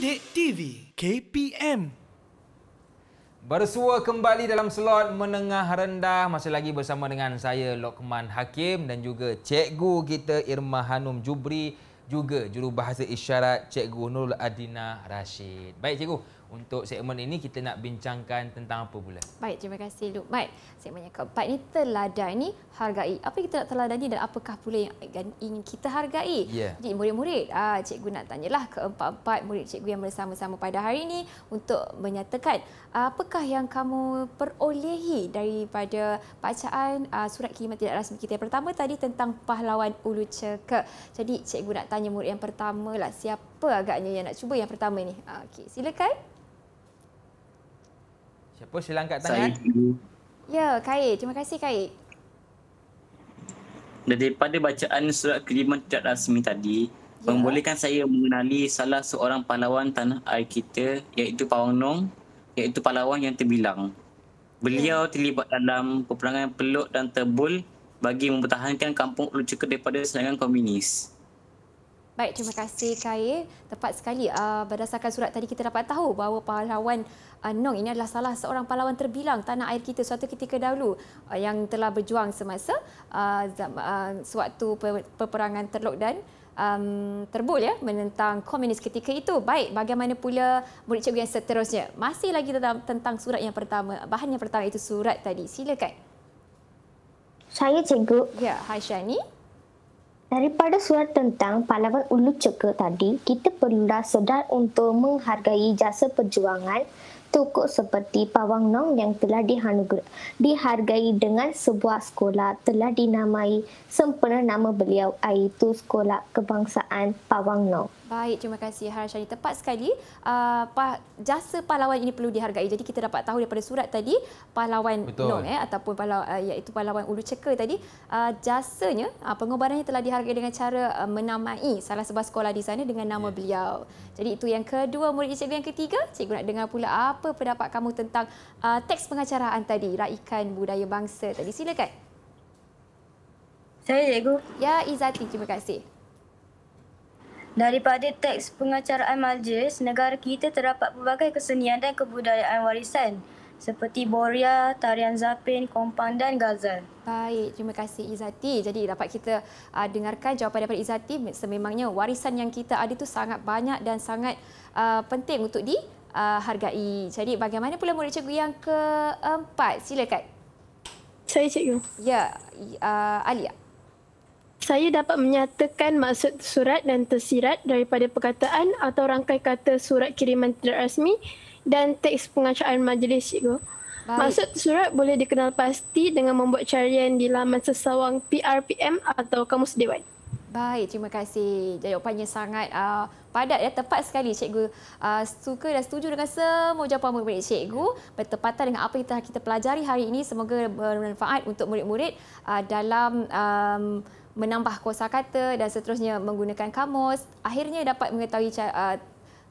Sidik TV KPM Bersua kembali dalam slot menengah rendah Masih lagi bersama dengan saya Lokman Hakim Dan juga cikgu kita Irma Hanum Jubri Juga jurubahasa isyarat cikgu Nurul Adina Rashid Baik cikgu, untuk segmen ini kita nak bincangkan tentang apa pula? Baik, terima kasih baik. Segmen yang keempat ini teladan ini hargai. Apa yang kita nak teladani dan apakah pula yang ingin kita hargai? Yeah. Jadi murid-murid, ah, cikgu nak tanyalah keempat-empat murid cikgu yang bersama-sama pada hari ini untuk menyatakan ah, apakah yang kamu perolehi daripada bacaan ah, surat kelima tidak rasmi kita yang pertama tadi tentang pahlawan Ulu Ceka. Jadi cikgu nak tanya murid yang pertama lah siapa agaknya yang nak cuba yang pertama ini? Ah, okay. Silakan. Siapa sila angkat tangan? Saya. Ya, Kai. Terima kasih Kaid. Daripada bacaan surat kiriman Tidak Rasmi tadi, ya. membolehkan saya mengenali salah seorang pahlawan tanah air kita iaitu Pawang Nong, iaitu pahlawan yang terbilang. Beliau ya. terlibat dalam peperangan Peluk dan Tebul bagi mempertahankan kampung Ulu Cekar daripada serangan komunis. Baik, terima kasih Kai. Tepat sekali uh, berdasarkan surat tadi kita dapat tahu bahawa pahlawan uh, Nong ini adalah salah seorang pahlawan terbilang tanah air kita suatu ketika dahulu uh, yang telah berjuang semasa uh, uh, suatu peperangan Teluk dan um, Terbul ya menentang komunis ketika itu. Baik, bagaimana pula murid cikgu yang seterusnya? Masih lagi tentang, tentang surat yang pertama, bahan yang pertama itu surat tadi. Silakan. Saya cikgu. Ya, hai Shani. Daripada surat tentang pahlawan ulu cekak tadi, kita perlu sedar untuk menghargai jasa perjuangan tukuk seperti Pawang Nong yang telah dihargai dengan sebuah sekolah telah dinamai sempena nama beliau iaitu Sekolah Kebangsaan Pawang Nong. Baik, terima kasih Harashani. Tepat sekali, uh, jasa pahlawan ini perlu dihargai. Jadi kita dapat tahu daripada surat tadi, pahlawan Betul. Nong eh, ataupun pahlawan, uh, iaitu pahlawan Ulu Ceker tadi, uh, jasanya, uh, pengobarannya telah dihargai dengan cara uh, menamai salah sebuah sekolah di sana dengan nama yeah. beliau. Jadi itu yang kedua murid cikgu yang ketiga. Cikgu nak dengar pula apa? apa pendapat kamu tentang uh, teks pengacaraan tadi, Raikan Budaya Bangsa tadi. Silakan. Saya cikgu. Ya, Izati. Terima kasih. Daripada teks pengacaraan Maljus, negara kita terdapat pelbagai kesenian dan kebudayaan warisan seperti Boria, Tarian Zapin, Kompang dan Gazal. Baik, terima kasih Izati. Jadi dapat kita uh, dengarkan jawapan daripada Izati. Sememangnya warisan yang kita ada itu sangat banyak dan sangat uh, penting untuk di uh, hargai. Jadi bagaimana pula murid cikgu yang keempat? Silakan. Saya cikgu. Ya, uh, Alia. Saya dapat menyatakan maksud surat dan tersirat daripada perkataan atau rangkai kata surat kiriman terasmi dan teks pengacaan majlis cikgu. Baik. Maksud surat boleh dikenal pasti dengan membuat carian di laman sesawang PRPM atau Kamus Dewan. Baik, terima kasih. Jawapannya sangat uh, padat ya tepat sekali cikgu uh, suka dan setuju dengan semua jawapan murid-murid cikgu bertepatan dengan apa yang kita pelajari hari ini semoga bermanfaat untuk murid-murid uh, dalam um, menambah kosakata dan seterusnya menggunakan kamus akhirnya dapat mengetahui uh,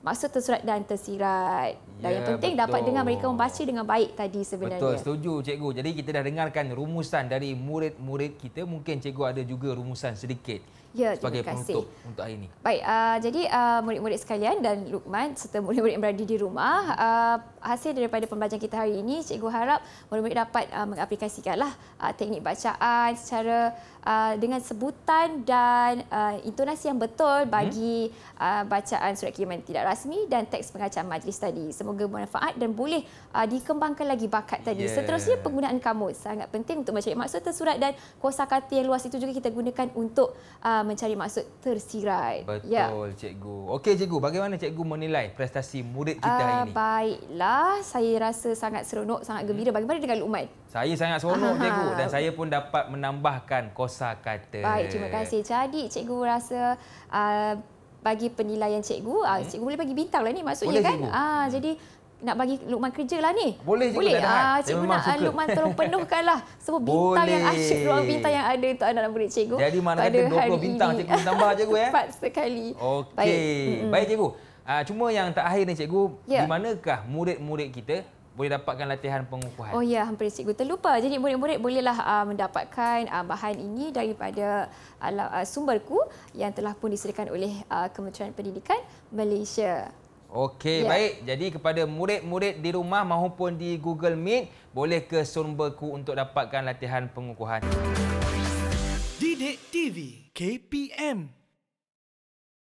maksud tersurat dan tersirat dan ya, yang penting betul. dapat dengar mereka membaca dengan baik tadi sebenarnya. Betul, setuju cikgu. Jadi kita dah dengarkan rumusan dari murid-murid kita. Mungkin cikgu ada juga rumusan sedikit. Ya, sebagai penutup untuk hari ini. Baik, uh, jadi uh, murid-murid sekalian dan Lukman serta murid-murid yang berada di rumah, uh, hasil daripada pembacaan kita hari ini, cikgu harap murid-murid dapat uh, mengaplikasikanlah uh, teknik bacaan secara uh, dengan sebutan dan uh, intonasi yang betul bagi hmm? uh, bacaan surat kiriman tidak rasmi dan teks pengacaran majlis tadi. Semua semoga bermanfaat dan boleh uh, dikembangkan lagi bakat tadi. Yeah. Seterusnya penggunaan kamus sangat penting untuk mencari maksud tersurat dan kosakata yang luas itu juga kita gunakan untuk uh, mencari maksud tersirat. Ya. Betul yeah. cikgu. Okey cikgu, bagaimana cikgu menilai prestasi murid kita uh, hari ini? Baiklah, saya rasa sangat seronok, sangat gembira. Hmm. Bagaimana dengan Luqman? Saya sangat seronok Aha. cikgu dan saya pun dapat menambahkan kosakata. Baik, terima kasih. Jadi cikgu rasa uh, bagi penilaian cikgu, ah, hmm. cikgu boleh bagi bintang lah ni maksudnya boleh, kan? Ah, hmm. Jadi nak bagi lukman kerja lah ni. Boleh cikgu boleh. tak ah, Cikgu nak ah, suka. Luqman terus penuhkan lah semua bintang yang asyik, ruang bintang yang ada untuk anak-anak murid cikgu. Jadi mana ada 20 bintang ini. cikgu tambah cikgu ya? Tepat sekali. Okey. Baik. Hmm. Baik cikgu. Ah, cuma yang terakhir ni cikgu, yeah. di manakah murid-murid kita boleh dapatkan latihan pengukuhan. Oh ya, hampir cikgu terlupa. Jadi murid-murid bolehlah uh, mendapatkan uh, bahan ini daripada uh, sumberku yang telah pun disediakan oleh uh, Kementerian Pendidikan Malaysia. Okey, ya. baik. Jadi kepada murid-murid di rumah maupun di Google Meet, boleh ke sumberku untuk dapatkan latihan pengukuhan. Didik TV KPM